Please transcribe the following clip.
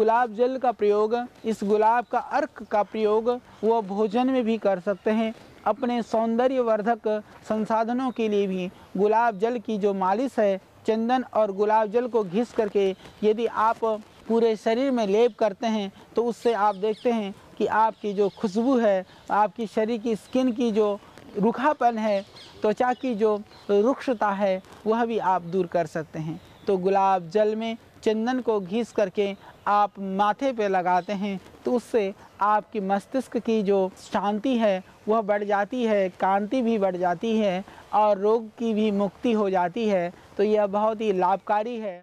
गुलाब जल का प्रयोग इस गुलाब का अर्क का प्रयोग वह भोजन में भी कर सकते हैं अपने सौंदर्यवर्धक संसाधनों के लिए भी गुलाब जल की जो मालिश है चंदन और गुलाब जल को घिस करके यदि आप पूरे शरीर में लेप करते हैं तो उससे आप देखते हैं कि आपकी जो खुशबू है आपकी शरीर की स्किन की जो रुखापन है त्वचा की जो रुक्षता है वह भी आप दूर कर सकते हैं तो गुलाब जल में चंदन को घीस करके आप माथे पे लगाते हैं तो उससे आपकी मस्तिष्क की जो शांति है वह बढ़ जाती है कांति भी बढ़ जाती है और रोग की भी मुक्ति हो जाती है तो यह बहुत ही लाभकारी है